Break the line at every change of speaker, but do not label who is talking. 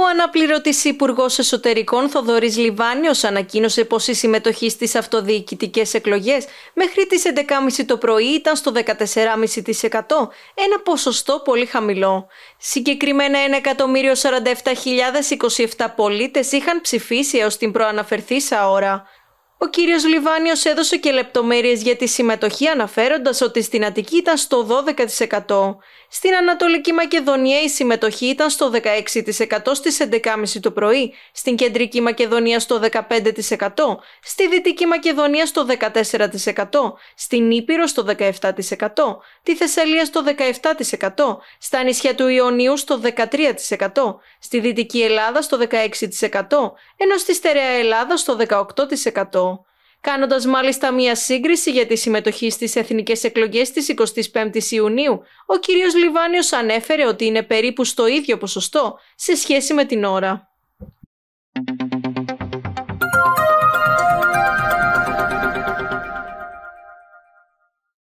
Ο αναπληρωτής Υπουργός Εσωτερικών Θοδωρής Λιβάνιος ανακοίνωσε πως η συμμετοχή στις αυτοδιοικητικές εκλογές μέχρι τις 11.30 το πρωί ήταν στο 14,5%, ένα ποσοστό πολύ χαμηλό. Συγκεκριμένα 1.047.027 πολίτες είχαν ψηφίσει έως την προαναφερθήσα ώρα. Ο κύριος Λιβάνιος έδωσε και λεπτομέρειες για τη συμμετοχή, αναφέροντας ότι στην Αττική ήταν στο 12%. Στην Ανατολική Μακεδονία η συμμετοχή ήταν στο 16% στι 11.30 το πρωί, στην Κεντρική Μακεδονία στο 15%, στη Δυτική Μακεδονία στο 14%, στην Ήπειρο στο 17%, τη Θεσσαλία στο 17%, στα νησιά του Ιωνίου στο 13%, στη Δυτική Ελλάδα στο 16%, ενώ στη Στερεά Ελλάδα στο 18% κάνοντας μάλιστα μία σύγκριση για τη συμμετοχή στις εθνικές εκλογές της 25η Ιουνίου, ο κ. Λιβάνιος ανέφερε ότι είναι περίπου στο ίδιο ποσοστό σε σχέση με την ώρα.